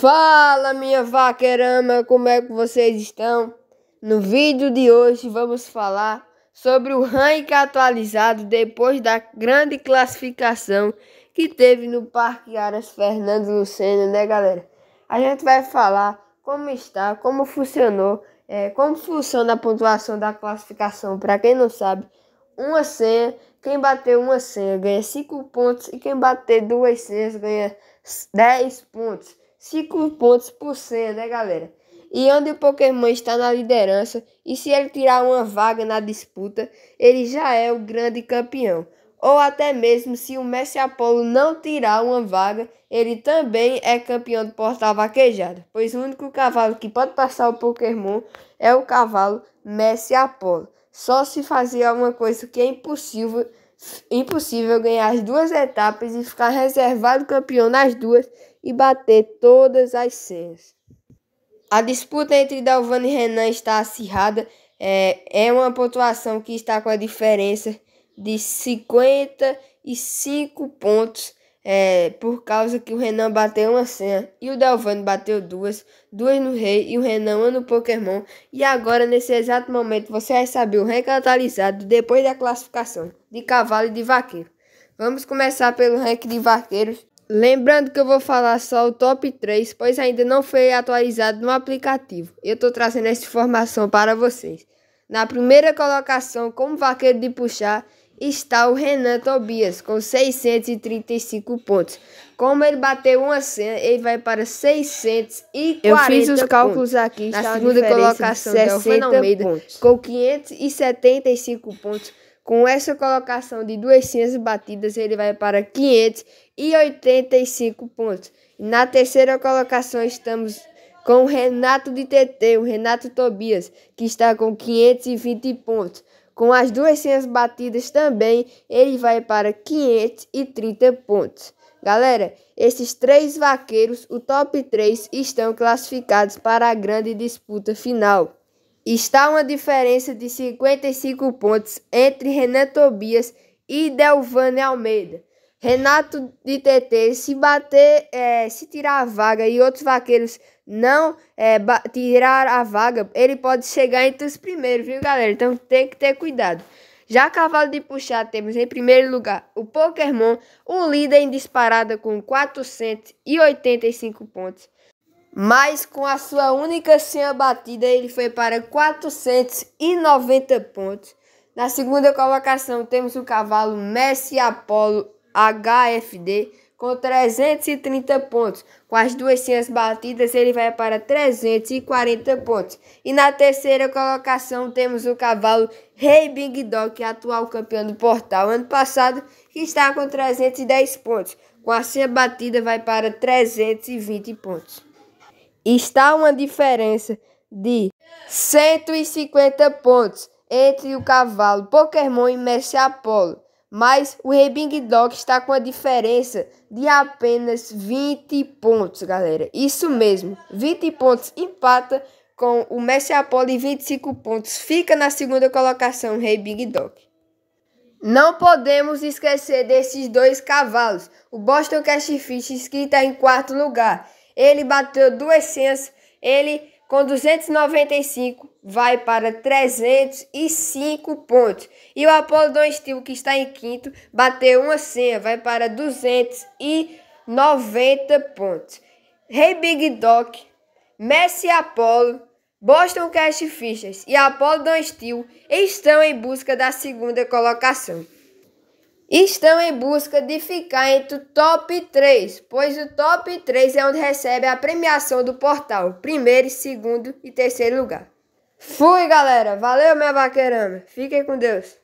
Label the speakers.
Speaker 1: Fala minha vaquerama, como é que vocês estão? No vídeo de hoje vamos falar sobre o ranking atualizado depois da grande classificação que teve no Parque Aras Fernando Lucena, né galera? A gente vai falar como está, como funcionou, é, como funciona a pontuação da classificação, para quem não sabe, uma senha, quem bater uma senha ganha 5 pontos e quem bater duas senhas ganha 10 pontos. 5 pontos por cento, né, galera? E onde o Pokémon está na liderança, e se ele tirar uma vaga na disputa, ele já é o grande campeão. Ou até mesmo se o Messi Apolo não tirar uma vaga, ele também é campeão do portal vaquejado, pois o único cavalo que pode passar o Pokémon é o cavalo Messi Apolo. Só se fazer alguma coisa que é impossível impossível ganhar as duas etapas e ficar reservado campeão nas duas e bater todas as senhas. A disputa entre Dalvano e Renan está acirrada. É, é uma pontuação que está com a diferença de 55 pontos é, por causa que o Renan bateu uma senha e o Delvani bateu duas, duas no Rei e o Renan uma no Pokémon. E agora, nesse exato momento, você vai saber o ranking atualizado depois da classificação de cavalo e de vaqueiro. Vamos começar pelo ranking de vaqueiros. Lembrando que eu vou falar só o top 3, pois ainda não foi atualizado no aplicativo. Eu estou trazendo essa informação para vocês. Na primeira colocação, como vaqueiro de puxar, está o Renan Tobias com 635 pontos. Como ele bateu uma cena, ele vai para 640 Eu fiz os cálculos aqui, na segunda colocação de 60 Almeida, pontos. com 575 pontos. Com essa colocação de duas senhas batidas, ele vai para 585 pontos. Na terceira colocação estamos com o Renato de TT, o Renato Tobias, que está com 520 pontos. Com as duas senhas batidas também, ele vai para 530 pontos. Galera, esses três vaqueiros, o top 3, estão classificados para a grande disputa final. Está uma diferença de 55 pontos entre Renan Tobias e Delvane Almeida. Renato de TT, se bater, é, se tirar a vaga e outros vaqueiros não é, tirar a vaga, ele pode chegar entre os primeiros, viu, galera? Então tem que ter cuidado. Já cavalo de puxar, temos em primeiro lugar o Pokémon, o líder em disparada com 485 pontos. Mas com a sua única senha batida, ele foi para 490 pontos. Na segunda colocação, temos o cavalo Messi Apollo HFD com 330 pontos. Com as duas senhas batidas, ele vai para 340 pontos. E na terceira colocação temos o cavalo Rei hey Big Dog, atual campeão do portal ano passado, que está com 310 pontos. Com a senha batida, vai para 320 pontos. Está uma diferença de 150 pontos entre o cavalo Pokémon e Messi Apollo mas o Rebing Dog está com a diferença de apenas 20 pontos, galera. Isso mesmo, 20 pontos empata com o Messi Apollo 25 pontos. Fica na segunda colocação, Rei hey Dog. Não podemos esquecer desses dois cavalos. O Boston Cash que está em quarto lugar. Ele bateu duas senhas, ele com 295 vai para 305 pontos. E o Apollo Dom Estivo, que está em quinto, bateu uma senha, vai para 290 pontos. Rei hey Big Doc, Messi Apolo, Boston Cash Fichas e Apollo Don Steel estão em busca da segunda colocação. Estão em busca de ficar entre o top 3, pois o top 3 é onde recebe a premiação do portal, primeiro, segundo e terceiro lugar. Fui, galera. Valeu, minha vaqueirama. Fiquem com Deus.